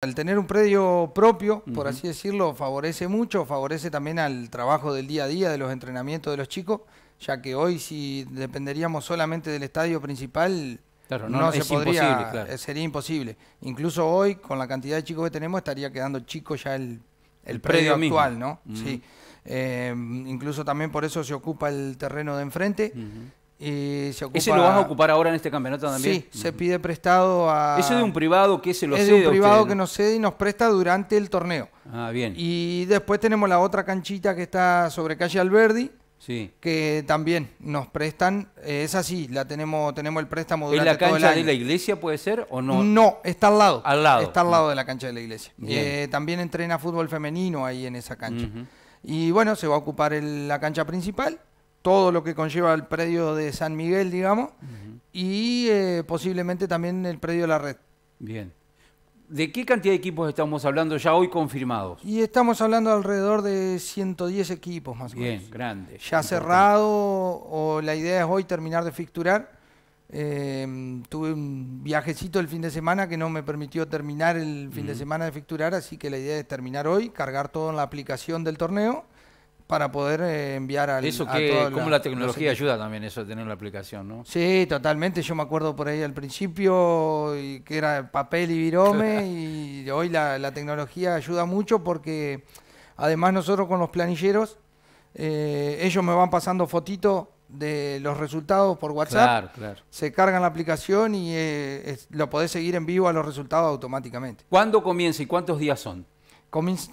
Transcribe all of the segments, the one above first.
Al tener un predio propio, por así decirlo, favorece mucho, favorece también al trabajo del día a día, de los entrenamientos de los chicos, ya que hoy si dependeríamos solamente del estadio principal, no, se podría, eh, sería imposible. Incluso hoy, con la cantidad de chicos que tenemos, estaría quedando chico ya el, predio, actual, ¿no? Sí. Eh, incluso también por eso se ocupa el terreno de enfrente. ¿Ese lo vas a ocupar ahora en este campeonato también? Sí, se pide prestado a... ¿Ese de un privado que se lo cede? Es de un privado que nos cede y nos presta durante el torneo. Ah, bien. Y después tenemos la otra canchita que está sobre calle Alberdi, sí. que también nos prestan. Eh, esa sí, la tenemos, tenemos el préstamo durante el la cancha de la iglesia, puede ser, o no? No, está al lado. Al lado. Está al lado de la cancha de la iglesia. Eh, también entrena fútbol femenino ahí en esa cancha. Y bueno, se va a ocupar la cancha principal todo lo que conlleva el predio de San Miguel, digamos, y eh, posiblemente también el predio de la red. Bien. ¿De qué cantidad de equipos estamos hablando ya hoy confirmados? Y estamos hablando alrededor de 110 equipos más o menos. Bien, grande. Ya cerrado, o la idea es hoy terminar de ficturar. Eh, tuve un viajecito el fin de semana que no me permitió terminar el fin de semana de ficturar, así que la idea es terminar hoy, cargar todo en la aplicación del torneo para poder eh, enviar al. Eso que, cómo la, tecnología ayuda también, eso de tener la aplicación, ¿no? Sí, totalmente. Yo me acuerdo por ahí al principio que era papel y virome y hoy la, tecnología ayuda mucho porque además nosotros con los planilleros, eh, ellos me van pasando fotitos de los resultados por WhatsApp. Claro, claro. Se cargan la aplicación y eh, lo podés seguir en vivo a los resultados automáticamente. ¿Cuándo comienza y cuántos días son?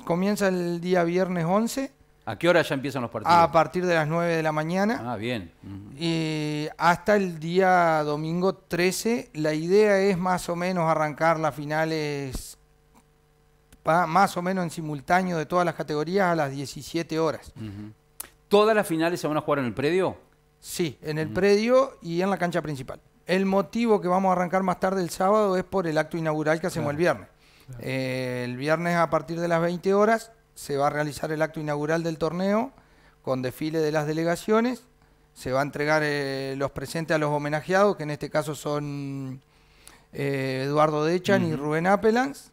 comienza el día viernes 11 ¿A qué hora ya empiezan los partidos? A partir de las 9 de la mañana. Ah, bien. Y hasta el día domingo 13. La idea es más o menos arrancar las finales más o menos en simultáneo de todas las categorías a las 17 horas. ¿Todas las finales se van a jugar en el predio? Sí, en el predio y en la cancha principal. El motivo que vamos a arrancar más tarde el sábado es por el acto inaugural que hacemos el viernes. Eh, el viernes a partir de las 20 horas se va a realizar el acto inaugural del torneo con desfile de las delegaciones. Se va a entregar eh, los presentes a los homenajeados, que en este caso son eh, Eduardo Dechan y Rubén Apelans.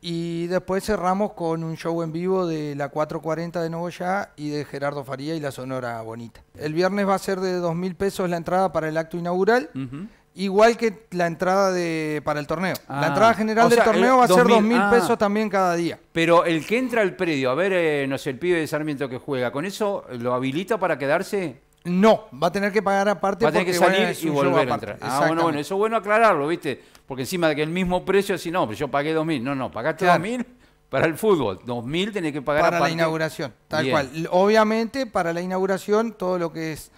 Y después cerramos con un show en vivo de la 440 de Nuevo Ya y de Gerardo Faría y la Sonora Bonita. El viernes va a ser de 2.000 pesos la entrada para el acto inaugural. Igual que la entrada de, para el torneo. la ah. entrada general del torneo va a ser dos mil ah. pesos también cada día. Pero el que entra al predio, a ver, eh, no sé, el pibe de Sarmiento que juega, ¿con eso lo habilita para quedarse? No, va a tener que pagar aparte. Va a tener que salir y volver a entrar. Ah, bueno, bueno, eso es bueno aclararlo, ¿viste? Porque encima de que el mismo precio, si no, pues yo pagué dos mil. No, no, pagaste 2.000 mil para el fútbol. 2.000 mil tenés que pagar Para la inauguración, tal cual. Obviamente, para la inauguración, todo lo que es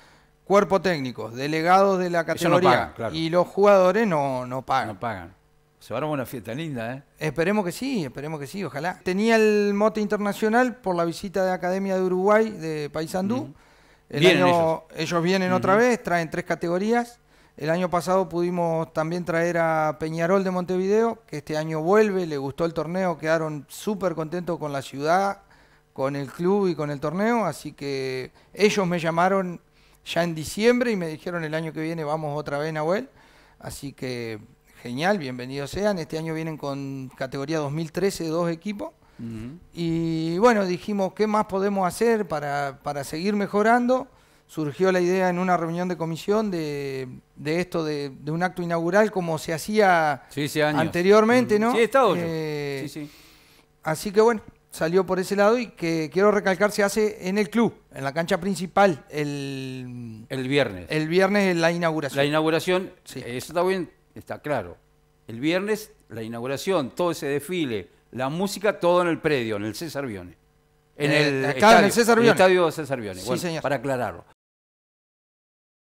cuerpo técnico, delegados de la categoría no pagan, y los jugadores no, no pagan. No pagan. Se va a una fiesta linda, ¿eh? Esperemos que sí, esperemos que sí, ojalá. Tenía el mote internacional por la visita de Academia de Uruguay de Paysandú. ellos. vienen otra vez, traen tres categorías. El año pasado pudimos también traer a Peñarol de Montevideo, que este año vuelve, le gustó el torneo, quedaron súper contentos con la ciudad, con el club y con el torneo, así que ellos me llamaron ya en diciembre y me dijeron el año que viene vamos otra vez, Nahuel. Así que genial, bienvenidos sean. Este año vienen con categoría 2013 dos equipos. Y bueno, dijimos, ¿qué más podemos hacer para, seguir mejorando? Surgió la idea en una reunión de comisión de, de esto, de, un acto inaugural como se hacía anteriormente, ¿no? Sí, estado eh, sí, sí. Así que bueno, salió por ese lado y que quiero recalcar se hace en el club, en la cancha principal, el, viernes. El viernes es la inauguración. La inauguración, eh, eso está bien, está claro. El viernes, la inauguración, todo ese desfile, la música, todo en el predio, en el César Bione. En eh, el, estadio, César Bione. para aclararlo.